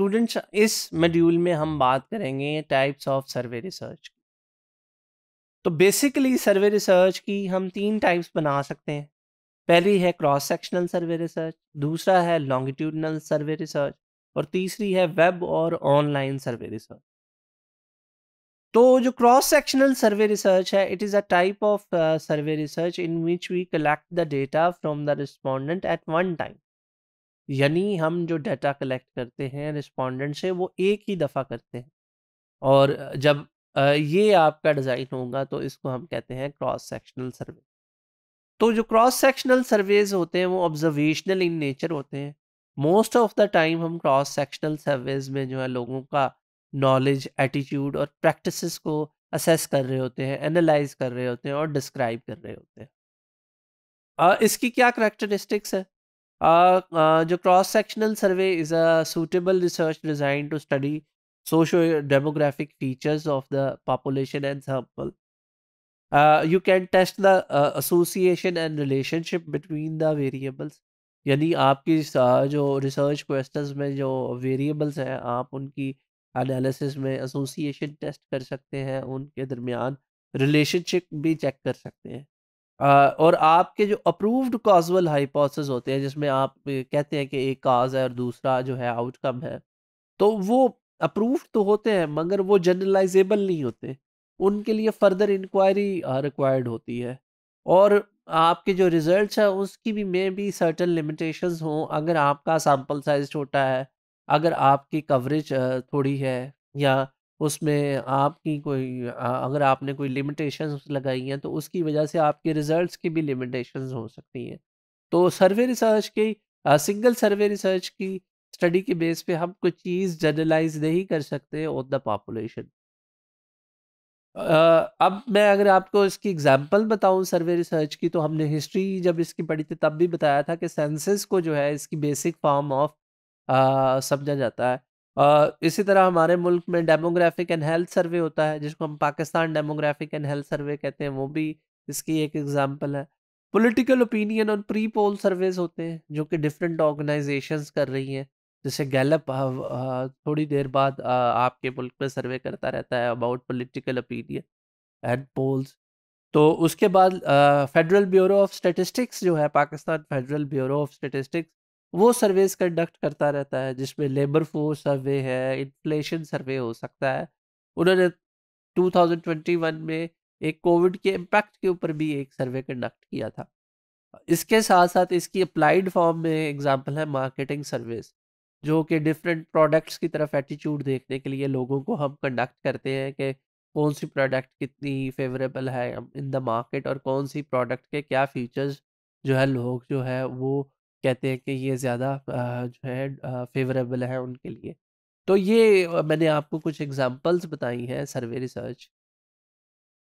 students इस module में हम बात करेंगे टाइप्स ऑफ सर्वे रिसर्च तो बेसिकली सर्वे रिसर्च की हम तीन टाइप्स बना सकते हैं पहली है क्रॉस सेक्शनल सर्वे रिसर्च दूसरा है लॉन्गिट्यूडनल सर्वे रिसर्च और तीसरी है वेब और ऑनलाइन सर्वे रिसर्च तो जो क्रॉस सेक्शनल सर्वे रिसर्च है it is a type of survey research in which we collect the data from the respondent at one time यानी हम जो डाटा कलेक्ट करते हैं रिस्पोंडेंट से वो एक ही दफ़ा करते हैं और जब ये आपका डिज़ाइन होगा तो इसको हम कहते हैं क्रॉस सेक्शनल सर्वे तो जो क्रॉस सेक्शनल सर्वेज होते हैं वो ऑब्जर्वेशनल इन नेचर होते हैं मोस्ट ऑफ द टाइम हम क्रॉस सेक्शनल सर्वेज में जो है लोगों का नॉलेज एटीट्यूड और प्रैक्टिस को असेस कर रहे होते हैं एनालाइज कर रहे होते हैं और डिस्क्राइब कर रहे होते हैं इसकी क्या करेक्टरिस्टिक्स है Uh, uh, जो cross sectional survey is a suitable research design to study socio demographic features of the population and sample you can test the association and relationship between the variables यानी आपकी जो research question में जो variables हैं आप उनकी analysis में association test कर सकते हैं उनके दरमियान रिलेशनशिप भी चेक कर सकते हैं और आपके जो अप्रूव्ड कॉजल हाइपोसिस होते हैं जिसमें आप कहते हैं कि एक काज है और दूसरा जो है आउटकम है तो वो अप्रूव्ड तो होते हैं मगर वो जनरलाइजेबल नहीं होते उनके लिए फर्दर इंक्वायरी रिक्वायर्ड होती है और आपके जो रिजल्ट्स हैं उसकी भी मे भी सर्टन लिमिटेशंस हों अगर आपका सैम्पल साइज छोटा है अगर आपकी कवरेज थोड़ी है या उसमें आपकी कोई अगर आपने कोई लिमिटेशंस लगाई हैं तो उसकी वजह से आपके रिजल्ट्स की भी लिमिटेशंस हो सकती हैं तो सर्वे रिसर्च की सिंगल सर्वे रिसर्च की स्टडी के बेस पे हम कोई चीज़ जनरलाइज नहीं कर सकते ऑन द पॉपुलेशन अब मैं अगर आपको इसकी एग्जांपल बताऊं सर्वे रिसर्च की तो हमने हिस्ट्री जब इसकी पढ़ी थी तब भी बताया था कि सेंसेस को जो है इसकी बेसिक फॉर्म ऑफ समझा जाता है इसी तरह हमारे मुल्क में डेमोग्राफिक एंड हेल्थ सर्वे होता है जिसको हम Pakistan demographic and health survey कहते हैं वो भी इसकी एक एग्जाम्पल है पॉलिटिकल ओपिनियन और प्री पोल सर्वेज होते हैं जो कि डिफरेंट ऑर्गेनाइजेशंस कर रही हैं जैसे गैलप थोड़ी देर बाद आपके मुल्क में सर्वे करता रहता है about political opinion and polls तो उसके बाद फेडरल ब्यूरो ऑफ स्टेटिस्टिक्स जो है Pakistan Federal Bureau of Statistics वो सर्वेस कंडक्ट करता रहता है जिसमें लेबर फोर्स सर्वे है इन्फ्लेशन सर्वे हो सकता है उन्होंने 2021 में एक कोविड के इम्पैक्ट के ऊपर भी एक सर्वे कंडक्ट किया था इसके साथ साथ इसकी अप्लाइड फॉर्म में एग्जाम्पल है मार्केटिंग सर्विस जो कि डिफरेंट प्रोडक्ट्स की तरफ एटीट्यूड देखने के लिए लोगों को हम कंडक्ट करते हैं कि कौन सी प्रोडक्ट कितनी फेवरेबल है इन द मार्केट और कौन सी प्रोडक्ट के क्या फीचर्स जो है लोग जो है वो कहते हैं कि ये ज़्यादा जो है फेवरेबल है उनके लिए तो ये मैंने आपको कुछ एग्जांपल्स बताई हैं सर्वे रिसर्च